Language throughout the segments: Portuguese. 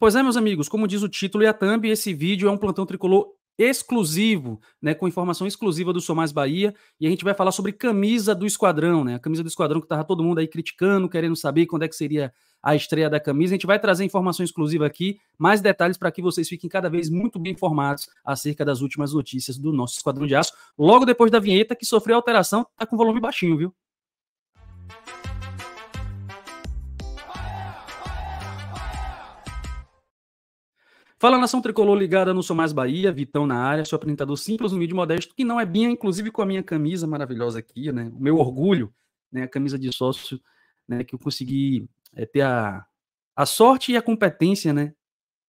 Pois é, meus amigos, como diz o título e a thumb, esse vídeo é um plantão tricolor exclusivo, né, com informação exclusiva do Sou Mais Bahia, e a gente vai falar sobre camisa do esquadrão, né? A camisa do esquadrão que tava todo mundo aí criticando, querendo saber quando é que seria a estreia da camisa. A gente vai trazer informação exclusiva aqui, mais detalhes para que vocês fiquem cada vez muito bem informados acerca das últimas notícias do nosso Esquadrão de Aço, logo depois da vinheta que sofreu alteração, tá com volume baixinho, viu? Fala nação tricolor ligada no Sou Mais Bahia, Vitão na área, seu apresentador simples, humilde e modesto, que não é bem, inclusive com a minha camisa maravilhosa aqui, né? O meu orgulho, né? A camisa de sócio, né? Que eu consegui é, ter a, a sorte e a competência, né?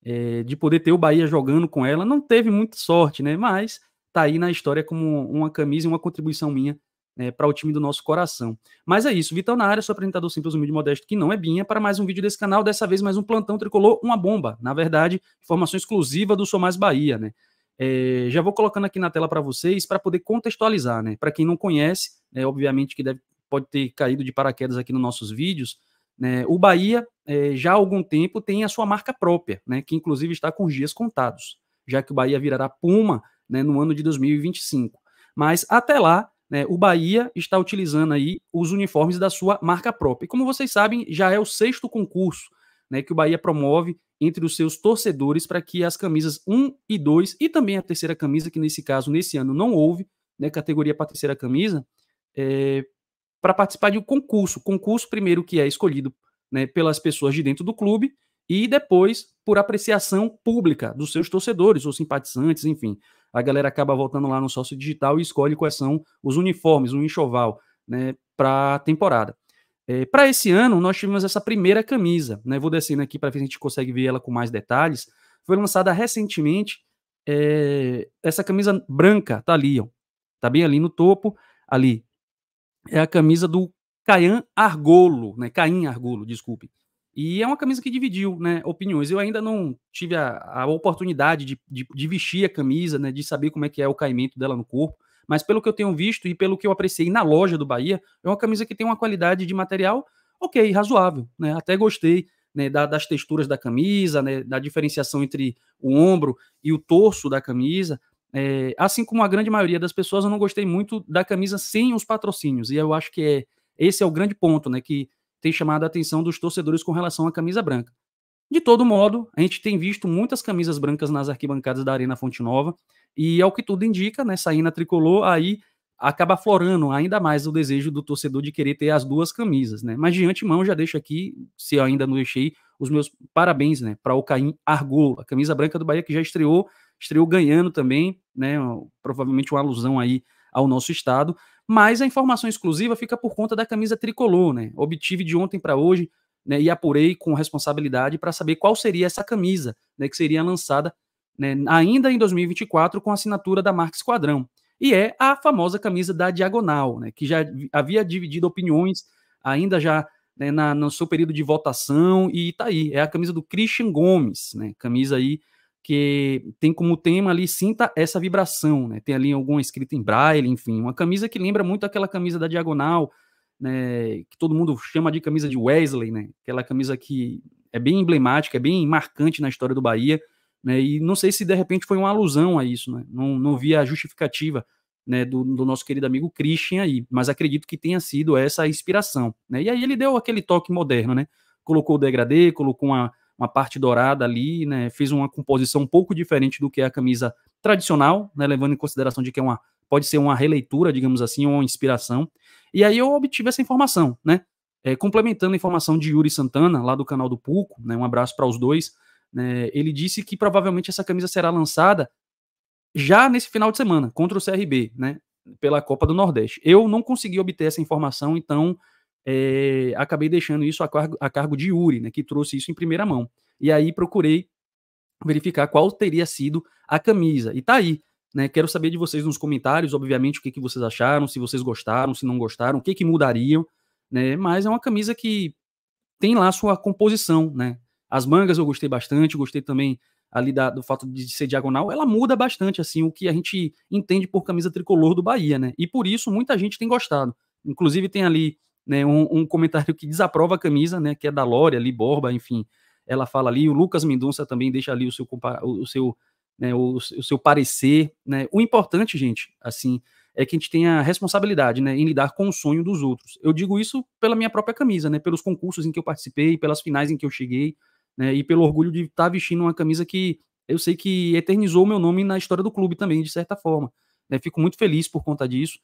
É, de poder ter o Bahia jogando com ela. Não teve muita sorte, né? Mas tá aí na história como uma camisa e uma contribuição minha né, para o time do nosso coração. Mas é isso, Vital na área, sou apresentador simples, humilde e modesto, que não é Binha, para mais um vídeo desse canal, dessa vez mais um plantão tricolor, uma bomba, na verdade, informação exclusiva do Sou Mais Bahia, né? É, já vou colocando aqui na tela para vocês, para poder contextualizar, né? Para quem não conhece, é, obviamente que deve, pode ter caído de paraquedas aqui nos nossos vídeos, né, o Bahia é, já há algum tempo tem a sua marca própria, né, que inclusive está com os dias contados, já que o Bahia virará Puma né, no ano de 2025. Mas até lá, né? O Bahia está utilizando aí os uniformes da sua marca própria. E como vocês sabem, já é o sexto concurso né, que o Bahia promove entre os seus torcedores para que as camisas 1 e 2 e também a terceira camisa, que nesse caso, nesse ano, não houve, né, categoria para terceira camisa, é, para participar de um concurso. Concurso, primeiro, que é escolhido né, pelas pessoas de dentro do clube e depois por apreciação pública dos seus torcedores ou simpatizantes, enfim a galera acaba voltando lá no sócio digital e escolhe quais são os uniformes, um enxoval, né, para a temporada. É, para esse ano, nós tivemos essa primeira camisa, né, vou descendo aqui para ver se a gente consegue ver ela com mais detalhes, foi lançada recentemente, é, essa camisa branca, tá ali, ó, tá bem ali no topo, ali, é a camisa do Caian Argolo, né, Caim Argolo, desculpe, e é uma camisa que dividiu né, opiniões. Eu ainda não tive a, a oportunidade de, de, de, vestir a camisa, né, de saber como é que é o caimento dela no corpo. Mas pelo que eu tenho visto e pelo que eu apreciei na loja do Bahia, é uma camisa que tem uma qualidade de material ok, razoável. Né? Até gostei né, da, das texturas da camisa, né, da diferenciação entre o ombro e o torso da camisa. É, assim como a grande maioria das pessoas, eu não gostei muito da camisa sem os patrocínios. E eu acho que é, esse é o grande ponto, né? Que tem chamado a atenção dos torcedores com relação à camisa branca. De todo modo, a gente tem visto muitas camisas brancas nas arquibancadas da Arena Fonte Nova, e ao que tudo indica, né, saindo a tricolor, aí acaba aflorando ainda mais o desejo do torcedor de querer ter as duas camisas, né? Mas de antemão já deixo aqui, se eu ainda não deixei, os meus parabéns, né, para o Caim Argol, a camisa branca do Bahia que já estreou, estreou ganhando também, né? Provavelmente uma alusão aí ao nosso estado, mas a informação exclusiva fica por conta da camisa tricolor, né? Obtive de ontem para hoje né, e apurei com responsabilidade para saber qual seria essa camisa né, que seria lançada né, ainda em 2024 com a assinatura da marca Esquadrão. E é a famosa camisa da Diagonal, né, que já havia dividido opiniões ainda já né, na, no seu período de votação e está aí, é a camisa do Christian Gomes, né, camisa aí que tem como tema ali sinta essa vibração, né? Tem ali alguma escrita em braille, enfim, uma camisa que lembra muito aquela camisa da diagonal, né? Que todo mundo chama de camisa de Wesley, né? Aquela camisa que é bem emblemática, é bem marcante na história do Bahia, né? E não sei se de repente foi uma alusão a isso, né? Não, não vi a justificativa. Né, do, do nosso querido amigo Christian aí, mas acredito que tenha sido essa a inspiração. Né? E aí ele deu aquele toque moderno, né? Colocou o degradê, colocou uma, uma parte dourada ali, né? Fiz uma composição um pouco diferente do que é a camisa tradicional, né? Levando em consideração de que é uma pode ser uma releitura, digamos assim, ou uma inspiração. E aí eu obtive essa informação, né? É, complementando a informação de Yuri Santana, lá do canal do Pulco, né, um abraço para os dois, né, ele disse que provavelmente essa camisa será lançada já nesse final de semana, contra o CRB, né, pela Copa do Nordeste. Eu não consegui obter essa informação, então é, acabei deixando isso a cargo, a cargo de Yuri, né, que trouxe isso em primeira mão. E aí procurei verificar qual teria sido a camisa. E tá aí. Né? Quero saber de vocês nos comentários, obviamente, o que, que vocês acharam, se vocês gostaram, se não gostaram, o que, que mudariam. Né? Mas é uma camisa que tem lá sua composição. Né? As mangas eu gostei bastante, gostei também ali da, do fato de ser diagonal, ela muda bastante assim o que a gente entende por camisa tricolor do Bahia, né? E por isso muita gente tem gostado. Inclusive tem ali né, um, um, comentário que desaprova a camisa, né, que é da Lória, ali, Borba, enfim, ela fala ali, o Lucas Mendonça também deixa ali o seu, o seu, né, o, o seu parecer, né, o importante, gente, assim, é que a gente tenha responsabilidade, né, em lidar com o sonho dos outros, eu digo isso pela minha própria camisa, né, pelos concursos em que eu participei, pelas finais em que eu cheguei, né, e pelo orgulho de estar tá vestindo uma camisa que eu sei que eternizou o meu nome na história do clube também, de certa forma, né, fico muito feliz por conta disso,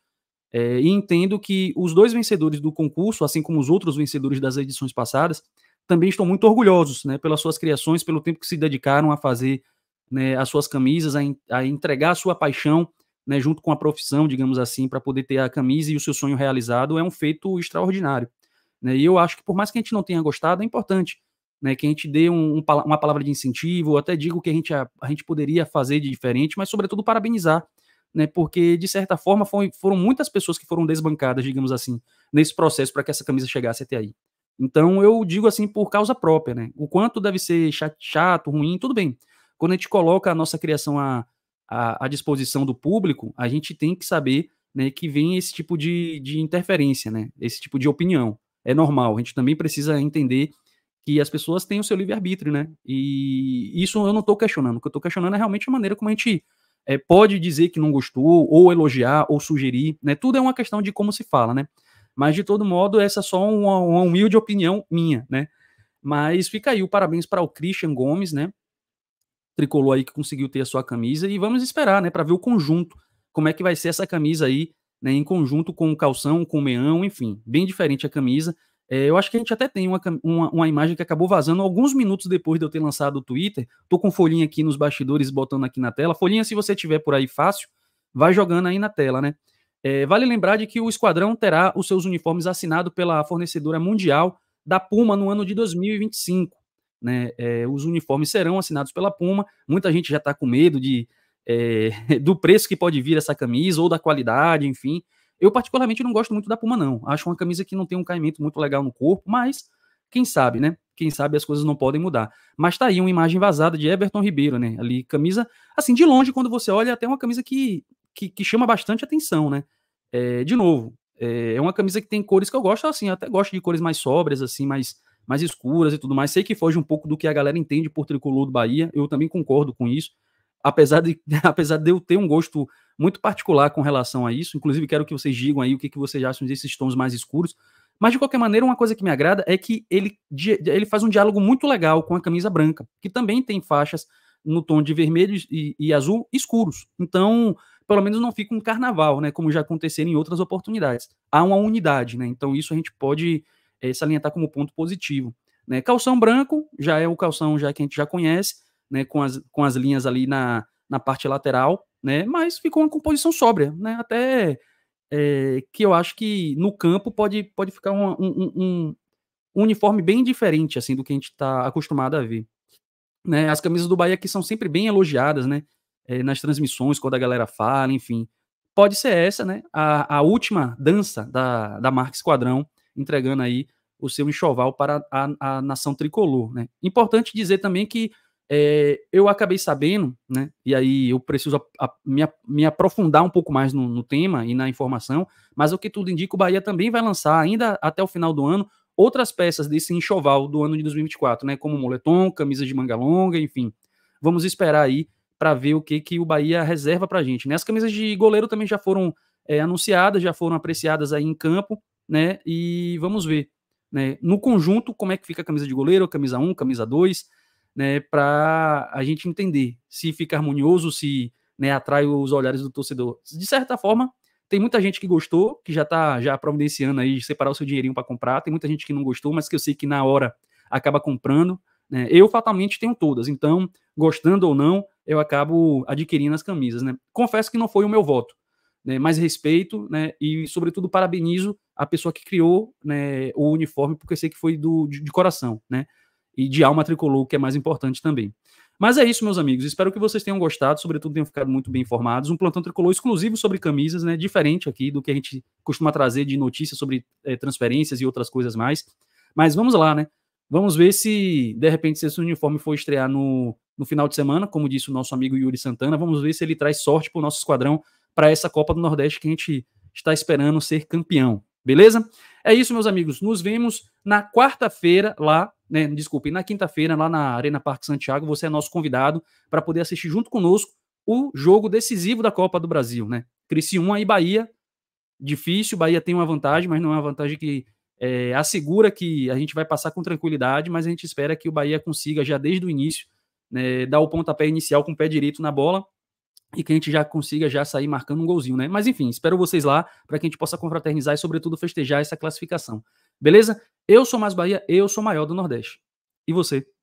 é, e entendo que os dois vencedores do concurso, assim como os outros vencedores das edições passadas, também estão muito orgulhosos né, pelas suas criações, pelo tempo que se dedicaram a fazer né, as suas camisas, a, en a entregar a sua paixão né, junto com a profissão, digamos assim, para poder ter a camisa e o seu sonho realizado, é um feito extraordinário. Né? E eu acho que, por mais que a gente não tenha gostado, é importante né, que a gente dê um, um, uma palavra de incentivo, ou até digo que a gente, a, a gente poderia fazer de diferente, mas, sobretudo, parabenizar né? Porque de certa forma foi, foram muitas pessoas que foram desbancadas, digamos assim, nesse processo para que essa camisa chegasse até aí. Então eu digo assim por causa própria, né? O quanto deve ser chato, ruim, tudo bem. Quando a gente coloca a nossa criação à, à, à disposição do público, a gente tem que saber né, que vem esse tipo de, de interferência, né? Esse tipo de opinião. É normal. A gente também precisa entender que as pessoas têm o seu livre-arbítrio, né? E isso eu não estou questionando. O que eu estou questionando é realmente a maneira como a gente é, pode dizer que não gostou, ou elogiar, ou sugerir, né? Tudo é uma questão de como se fala, né? Mas de todo modo, essa é só uma, uma humilde opinião minha, né? Mas fica aí o parabéns para o Christian Gomes, né? Tricolor aí que conseguiu ter a sua camisa e vamos esperar, né, para ver o conjunto, como é que vai ser essa camisa aí, né, em conjunto com o calção, com o meião, enfim, bem diferente a camisa. É, eu acho que a gente até tem uma, uma, uma, imagem que acabou vazando alguns minutos depois de eu ter lançado o Twitter. Tô com folhinha aqui nos bastidores, botando aqui na tela. Folhinha, se você tiver por aí fácil, vai jogando aí na tela, né? É, vale lembrar de que o esquadrão terá os seus uniformes assinados pela fornecedora mundial da Puma no ano de 2025. Né? É, os uniformes serão assinados pela Puma. Muita gente já está com medo de, é, do preço que pode vir essa camisa ou da qualidade, enfim. Eu, particularmente, não gosto muito da Puma, não. Acho uma camisa que não tem um caimento muito legal no corpo, mas quem sabe, né? Quem sabe as coisas não podem mudar. Mas tá aí uma imagem vazada de Everton Ribeiro, né? Ali, camisa. Assim, de longe, quando você olha, é até uma camisa que, que, que chama bastante atenção, né? É, de novo, é, é uma camisa que tem cores que eu gosto, assim, até gosto de cores mais sóbrias, assim, mais, mais escuras e tudo mais. Sei que foge um pouco do que a galera entende por tricolor do Bahia, eu também concordo com isso apesar de, apesar de eu ter um gosto muito particular com relação a isso, inclusive quero que vocês digam aí o que, que vocês acham desses tons mais escuros, mas de qualquer maneira, uma coisa que me agrada é que ele, ele faz um diálogo muito legal com a camisa branca, que também tem faixas no tom de vermelho e, e azul escuros. Então, pelo menos não fica um carnaval, né? Como já aconteceram em outras oportunidades. Há uma unidade, né? Então, isso a gente pode é, salientar como ponto positivo. Né? Calção branco já é o calção já que a gente já conhece, né, com, as, com as linhas ali na, na parte lateral, né, mas ficou uma composição sóbria, né, até é, que eu acho que no campo pode, pode ficar um, um, um, uniforme bem diferente assim do que a gente está acostumado a ver. Né, as camisas do Bahia que são sempre bem elogiadas, né, é, nas transmissões, quando a galera fala, enfim. Pode ser essa, né, a, a última dança da, da marca Esquadrão, entregando aí o seu enxoval para a, a, nação tricolor. Né? Importante dizer também que é, eu acabei sabendo, né? E aí eu preciso a, a, me, me, aprofundar um pouco mais no, no, tema e na informação, mas o que tudo indica, o Bahia também vai lançar, ainda até o final do ano, outras peças desse enxoval do ano de 2024, né? Como moletom, camisa de manga longa, enfim. Vamos esperar aí para ver o que, que o Bahia reserva para a gente. Né? As camisas de goleiro também já foram é, anunciadas, já foram apreciadas aí em campo, né? E vamos ver. Né? No conjunto, como é que fica a camisa de goleiro, camisa 1, camisa 2 né, para a gente entender se fica harmonioso, se né, atrai os olhares do torcedor. De certa forma, tem muita gente que gostou, que já está já providenciando aí separar o seu dinheirinho para comprar. Tem muita gente que não gostou, mas que eu sei que na hora acaba comprando. Né? Eu fatalmente tenho todas, então gostando ou não, eu acabo adquirindo as camisas. Né? Confesso que não foi o meu voto, né? mas respeito né? e sobretudo parabenizo a pessoa que criou né, o uniforme, porque eu sei que foi do, de, de coração. Né? e de alma tricolor, que é mais importante também. Mas é isso, meus amigos. Espero que vocês tenham gostado, sobretudo tenham ficado muito bem informados. Um plantão tricolor exclusivo sobre camisas, né? Diferente aqui do que a gente costuma trazer de notícias sobre é, transferências e outras coisas mais. Mas vamos lá, né? Vamos ver se, de repente, se esse uniforme for estrear no, no final de semana, como disse o nosso amigo Yuri Santana. Vamos ver se ele traz sorte para o nosso esquadrão para essa Copa do Nordeste que a gente está esperando ser campeão. Beleza? É isso, meus amigos. Nos vemos na quarta-feira lá né, desculpe, na quinta-feira, lá na Arena Parque Santiago, você é nosso convidado para poder assistir junto conosco o jogo decisivo da Copa do Brasil, né? Criciúma e Bahia, difícil, Bahia tem uma vantagem, mas não é uma vantagem que é, assegura que a gente vai passar com tranquilidade, mas a gente espera que o Bahia consiga, já desde o início, né, dar o pontapé inicial com o pé direito na bola e que a gente já consiga já sair marcando um golzinho, né? Mas enfim, espero vocês lá para que a gente possa confraternizar e, sobretudo, festejar essa classificação. Beleza? Eu sou mais Bahia, eu sou maior do Nordeste. E você?